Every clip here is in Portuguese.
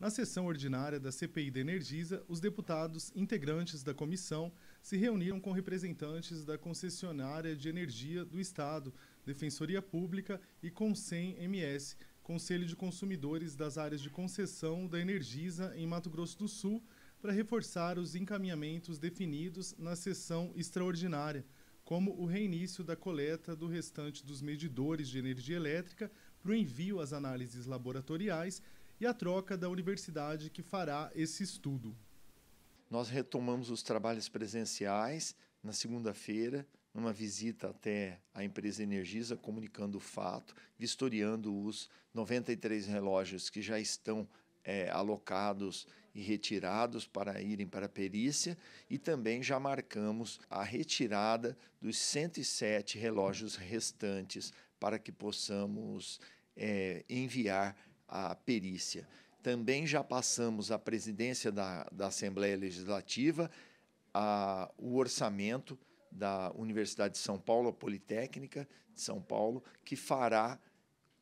Na sessão ordinária da CPI da Energisa, os deputados integrantes da comissão se reuniram com representantes da concessionária de energia do Estado, Defensoria Pública e CONSEM-MS, Conselho de Consumidores das áreas de concessão da Energisa em Mato Grosso do Sul, para reforçar os encaminhamentos definidos na sessão extraordinária, como o reinício da coleta do restante dos medidores de energia elétrica para o envio às análises laboratoriais e a troca da universidade que fará esse estudo. Nós retomamos os trabalhos presenciais na segunda-feira, numa visita até a empresa Energisa, comunicando o fato, vistoriando os 93 relógios que já estão é, alocados e retirados para irem para a perícia e também já marcamos a retirada dos 107 relógios restantes para que possamos é, enviar a perícia. Também já passamos à presidência da, da Assembleia Legislativa a, o orçamento da Universidade de São Paulo, a Politécnica de São Paulo, que fará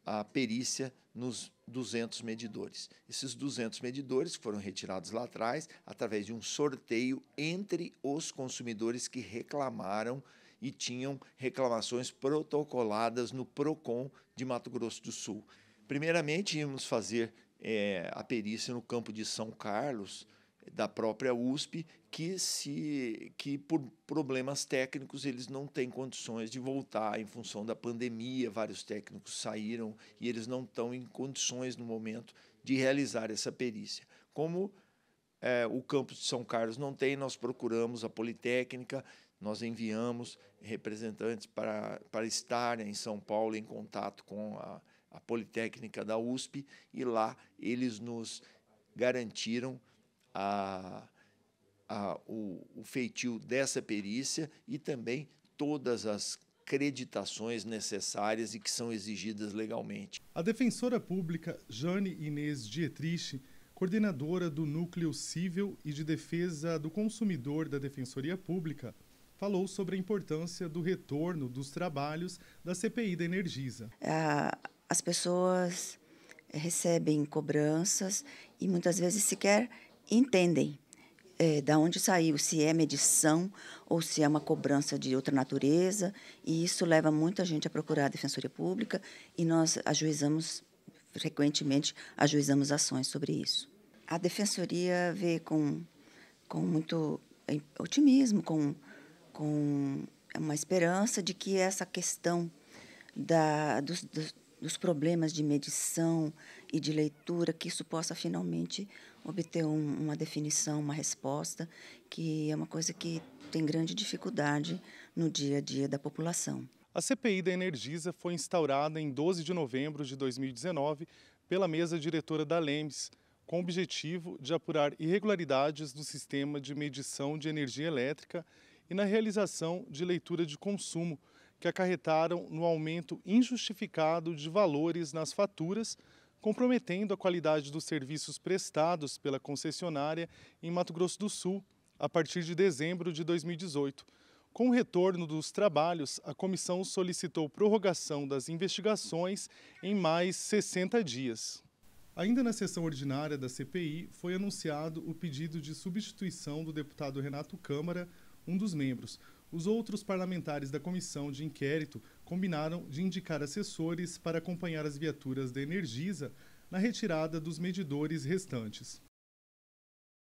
a perícia nos 200 medidores. Esses 200 medidores foram retirados lá atrás através de um sorteio entre os consumidores que reclamaram e tinham reclamações protocoladas no Procon de Mato Grosso do Sul. Primeiramente, íamos fazer é, a perícia no campo de São Carlos, da própria USP, que, se, que por problemas técnicos eles não têm condições de voltar em função da pandemia. Vários técnicos saíram e eles não estão em condições no momento de realizar essa perícia. Como é, o campo de São Carlos não tem, nós procuramos a Politécnica, nós enviamos representantes para, para estarem em São Paulo em contato com a a Politécnica da USP, e lá eles nos garantiram a, a, o, o feitio dessa perícia e também todas as acreditações necessárias e que são exigidas legalmente. A defensora pública Jane Inês Dietrich, coordenadora do Núcleo Civil e de Defesa do Consumidor da Defensoria Pública, falou sobre a importância do retorno dos trabalhos da CPI da Energisa. A, as pessoas recebem cobranças e muitas vezes sequer entendem é, da onde saiu, se é medição ou se é uma cobrança de outra natureza, e isso leva muita gente a procurar a Defensoria Pública e nós ajuizamos, frequentemente, ajuizamos ações sobre isso. A Defensoria vê com, com muito otimismo, com, com uma esperança de que essa questão da, dos, dos dos problemas de medição e de leitura, que isso possa finalmente obter um, uma definição, uma resposta, que é uma coisa que tem grande dificuldade no dia a dia da população. A CPI da Energisa foi instaurada em 12 de novembro de 2019 pela mesa diretora da LEMES, com o objetivo de apurar irregularidades no sistema de medição de energia elétrica e na realização de leitura de consumo que acarretaram no aumento injustificado de valores nas faturas, comprometendo a qualidade dos serviços prestados pela concessionária em Mato Grosso do Sul a partir de dezembro de 2018. Com o retorno dos trabalhos, a comissão solicitou prorrogação das investigações em mais 60 dias. Ainda na sessão ordinária da CPI, foi anunciado o pedido de substituição do deputado Renato Câmara, um dos membros os outros parlamentares da comissão de inquérito combinaram de indicar assessores para acompanhar as viaturas da Energisa na retirada dos medidores restantes.